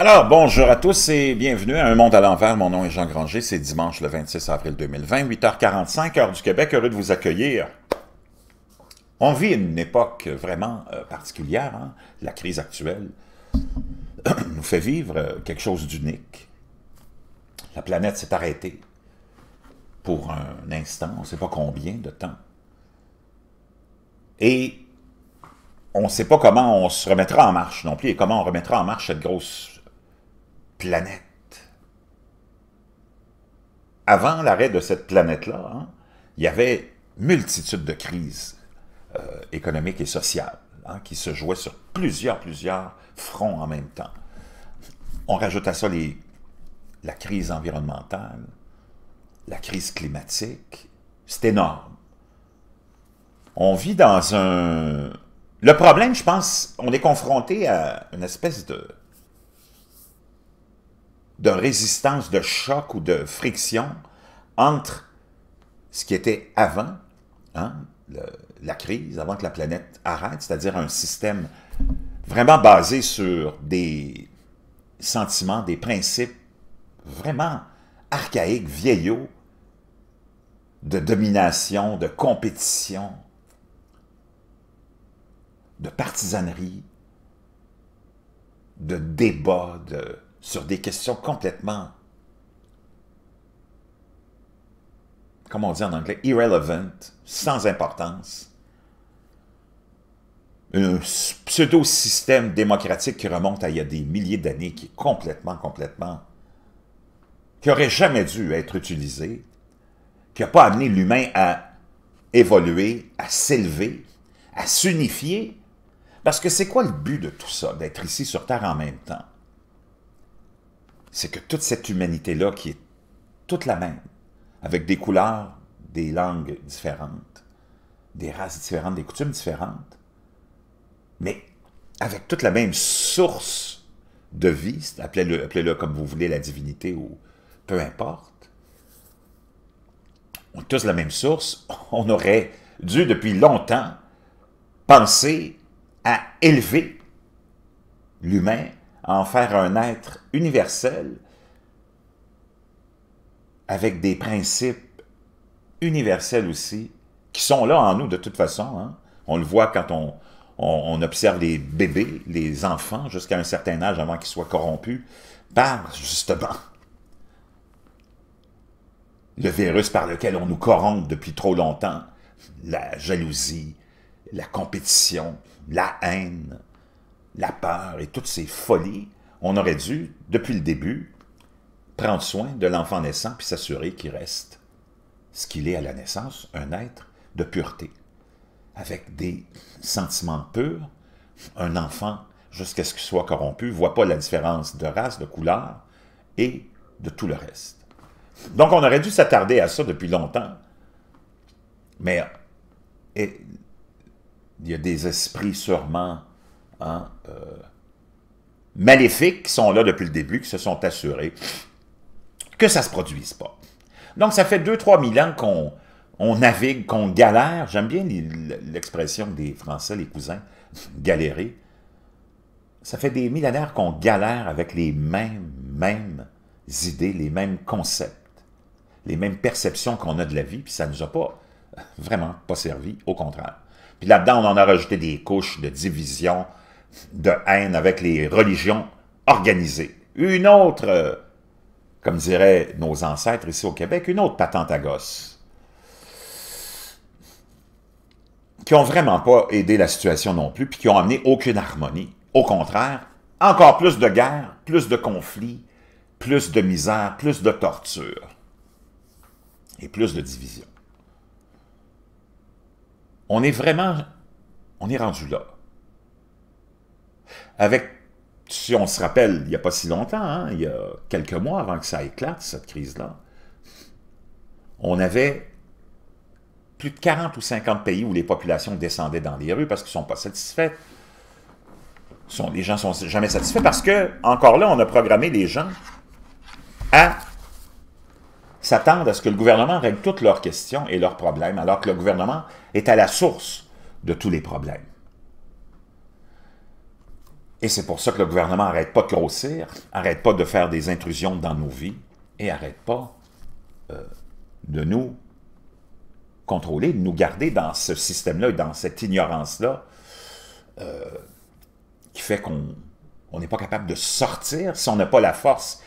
Alors, bonjour à tous et bienvenue à Un Monde à l'envers. Mon nom est Jean Granger. C'est dimanche le 26 avril 2020, 8h45, heure du Québec. Heureux de vous accueillir. On vit une époque vraiment euh, particulière. Hein. La crise actuelle nous fait vivre euh, quelque chose d'unique. La planète s'est arrêtée pour un instant, on ne sait pas combien de temps. Et on ne sait pas comment on se remettra en marche non plus et comment on remettra en marche cette grosse planète. Avant l'arrêt de cette planète-là, hein, il y avait multitude de crises euh, économiques et sociales hein, qui se jouaient sur plusieurs, plusieurs fronts en même temps. On rajoute à ça la crise environnementale, la crise climatique. C'est énorme. On vit dans un... Le problème, je pense, on est confronté à une espèce de de résistance, de choc ou de friction entre ce qui était avant hein, la crise, avant que la planète arrête, c'est-à-dire un système vraiment basé sur des sentiments, des principes vraiment archaïques, vieillots, de domination, de compétition, de partisanerie, de débat, de sur des questions complètement, comme on dit en anglais, irrelevant, sans importance. Un pseudo-système démocratique qui remonte à il y a des milliers d'années, qui est complètement, complètement, qui aurait jamais dû être utilisé, qui n'a pas amené l'humain à évoluer, à s'élever, à s'unifier. Parce que c'est quoi le but de tout ça, d'être ici sur Terre en même temps? c'est que toute cette humanité-là qui est toute la même, avec des couleurs, des langues différentes, des races différentes, des coutumes différentes, mais avec toute la même source de vie, appelez-le comme vous voulez, la divinité ou peu importe, on tous la même source, on aurait dû depuis longtemps penser à élever l'humain en faire un être universel avec des principes universels aussi, qui sont là en nous de toute façon. Hein. On le voit quand on, on observe les bébés, les enfants, jusqu'à un certain âge avant qu'ils soient corrompus, par justement le virus par lequel on nous corrompt depuis trop longtemps, la jalousie, la compétition, la haine, la peur et toutes ces folies, on aurait dû, depuis le début, prendre soin de l'enfant naissant puis s'assurer qu'il reste ce qu'il est à la naissance, un être de pureté, avec des sentiments purs. Un enfant, jusqu'à ce qu'il soit corrompu, ne voit pas la différence de race, de couleur et de tout le reste. Donc on aurait dû s'attarder à ça depuis longtemps. Mais il y a des esprits sûrement Hein, euh, maléfiques qui sont là depuis le début, qui se sont assurés que ça ne se produise pas. Donc, ça fait 2-3 000 ans qu'on on navigue, qu'on galère. J'aime bien l'expression des Français, les cousins, galérer. Ça fait des millénaires qu'on galère avec les mêmes, mêmes idées, les mêmes concepts, les mêmes perceptions qu'on a de la vie, puis ça ne nous a pas, vraiment pas servi, au contraire. Puis là-dedans, on en a rajouté des couches de division, de haine avec les religions organisées. Une autre, euh, comme diraient nos ancêtres ici au Québec, une autre patente à gosse. Qui n'ont vraiment pas aidé la situation non plus, puis qui n'ont amené aucune harmonie. Au contraire, encore plus de guerres, plus de conflits, plus de misère, plus de torture et plus de division. On est vraiment, on est rendu là avec, si on se rappelle, il n'y a pas si longtemps, hein, il y a quelques mois avant que ça éclate, cette crise-là, on avait plus de 40 ou 50 pays où les populations descendaient dans les rues parce qu'ils ne sont pas satisfaits. les gens ne sont jamais satisfaits parce que, encore là, on a programmé les gens à s'attendre à ce que le gouvernement règle toutes leurs questions et leurs problèmes, alors que le gouvernement est à la source de tous les problèmes. Et c'est pour ça que le gouvernement n'arrête pas de grossir, n'arrête pas de faire des intrusions dans nos vies et n'arrête pas euh, de nous contrôler, de nous garder dans ce système-là et dans cette ignorance-là euh, qui fait qu'on n'est pas capable de sortir si on n'a pas la force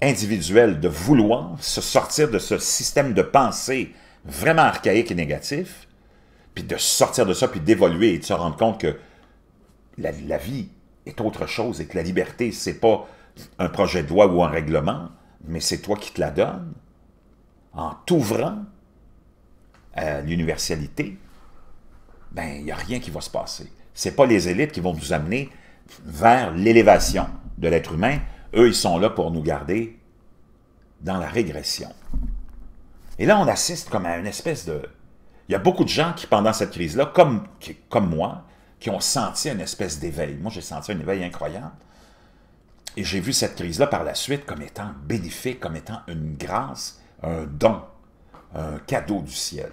individuelle de vouloir se sortir de ce système de pensée vraiment archaïque et négatif, puis de sortir de ça, puis d'évoluer et de se rendre compte que la, vie est autre chose et que la liberté, c'est pas un projet de loi ou un règlement, mais c'est toi qui te la donnes en t'ouvrant à l'universalité, ben, il n'y a rien qui va se passer. Ce pas les élites qui vont nous amener vers l'élévation de l'être humain. Eux, ils sont là pour nous garder dans la régression. Et là, on assiste comme à une espèce de... Il y a beaucoup de gens qui, pendant cette crise-là, comme, comme moi, qui ont senti une espèce d'éveil. Moi, j'ai senti un éveil incroyable. Et j'ai vu cette crise-là par la suite comme étant bénéfique, comme étant une grâce, un don, un cadeau du ciel.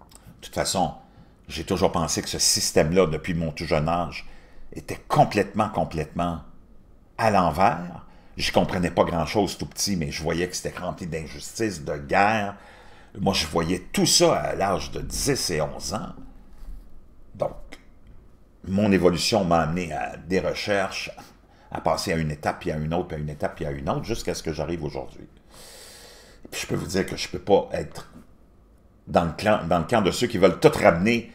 De toute façon, j'ai toujours pensé que ce système-là, depuis mon tout jeune âge, était complètement, complètement à l'envers. ne comprenais pas grand-chose tout petit, mais je voyais que c'était rempli d'injustice, de guerre. Moi, je voyais tout ça à l'âge de 10 et 11 ans. Donc, mon évolution m'a amené à des recherches, à passer à une étape, puis à une autre, puis à une étape, puis à une autre, jusqu'à ce que j'arrive aujourd'hui. Puis je peux vous dire que je ne peux pas être dans le, dans le camp de ceux qui veulent tout ramener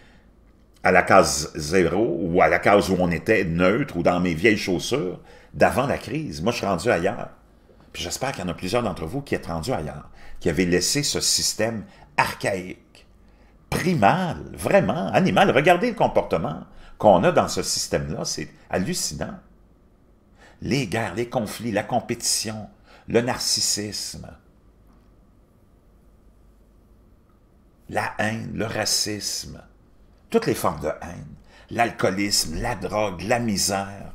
à la case zéro ou à la case où on était neutre ou dans mes vieilles chaussures d'avant la crise. Moi, je suis rendu ailleurs. Puis j'espère qu'il y en a plusieurs d'entre vous qui êtes rendus ailleurs, qui avaient laissé ce système archaïque primal, vraiment, animal. Regardez le comportement qu'on a dans ce système-là, c'est hallucinant. Les guerres, les conflits, la compétition, le narcissisme, la haine, le racisme, toutes les formes de haine, l'alcoolisme, la drogue, la misère,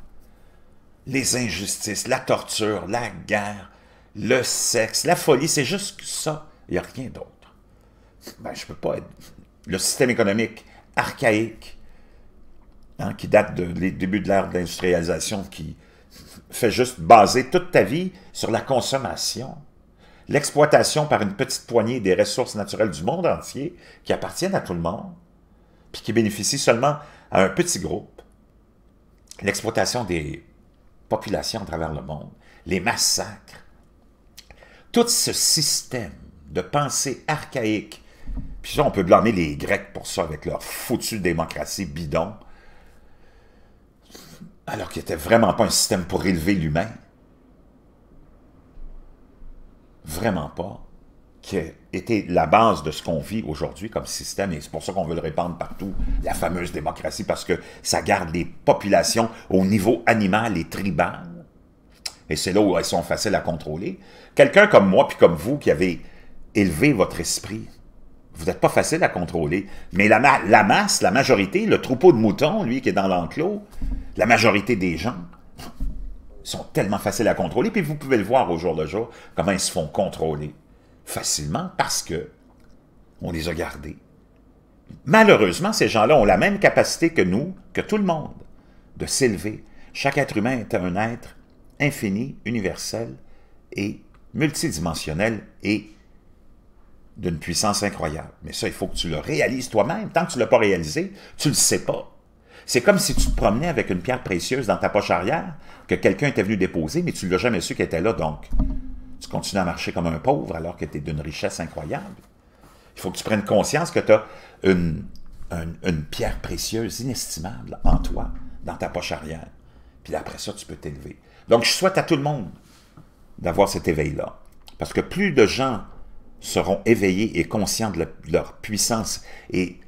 les injustices, la torture, la guerre, le sexe, la folie, c'est juste ça. Il n'y a rien d'autre. Ben, je ne peux pas être le système économique archaïque, hein, qui date des débuts de l'ère d'industrialisation qui fait juste baser toute ta vie sur la consommation, l'exploitation par une petite poignée des ressources naturelles du monde entier, qui appartiennent à tout le monde, puis qui bénéficient seulement à un petit groupe, l'exploitation des populations à travers le monde, les massacres, tout ce système de pensée archaïque puis ça, on peut blâmer les Grecs pour ça, avec leur foutue démocratie bidon. Alors qu'il n'était vraiment pas un système pour élever l'humain. Vraiment pas. Qui était la base de ce qu'on vit aujourd'hui comme système. Et c'est pour ça qu'on veut le répandre partout, la fameuse démocratie, parce que ça garde les populations au niveau animal et tribal. Et c'est là où elles sont faciles à contrôler. Quelqu'un comme moi, puis comme vous, qui avez élevé votre esprit, vous n'êtes pas facile à contrôler. Mais la, masse, la majorité, le troupeau de moutons, lui, qui est dans l'enclos, la majorité des gens sont tellement faciles à contrôler, puis vous pouvez le voir au jour le jour, comment ils se font contrôler facilement parce que on les a gardés. Malheureusement, ces gens-là ont la même capacité que nous, que tout le monde, de s'élever. Chaque être humain est un être infini, universel et multidimensionnel et d'une puissance incroyable. Mais ça, il faut que tu le réalises toi-même. Tant que tu ne l'as pas réalisé, tu ne le sais pas. C'est comme si tu te promenais avec une pierre précieuse dans ta poche arrière que quelqu'un était venu déposer, mais tu ne l'as jamais su qu'elle était là. Donc, tu continues à marcher comme un pauvre alors que tu es d'une richesse incroyable. Il faut que tu prennes conscience que tu as une, pierre précieuse inestimable en toi, dans ta poche arrière. Puis après ça, tu peux t'élever. Donc, je souhaite à tout le monde d'avoir cet éveil-là. Parce que plus de gens seront éveillés et conscients de, leur puissance et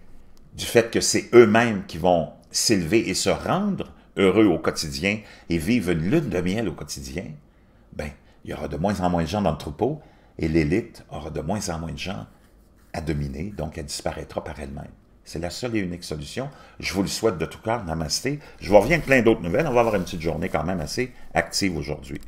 du fait que c'est eux-mêmes qui vont s'élever et se rendre heureux au quotidien et vivre une lune de miel au quotidien, ben, il y aura de moins en moins de gens dans le troupeau et l'élite aura de moins en moins de gens à dominer, donc elle disparaîtra par elle-même. C'est la seule et unique solution. Je vous le souhaite de tout cœur. Namasté. Je vous reviens avec plein d'autres nouvelles. On va avoir une petite journée quand même assez active aujourd'hui.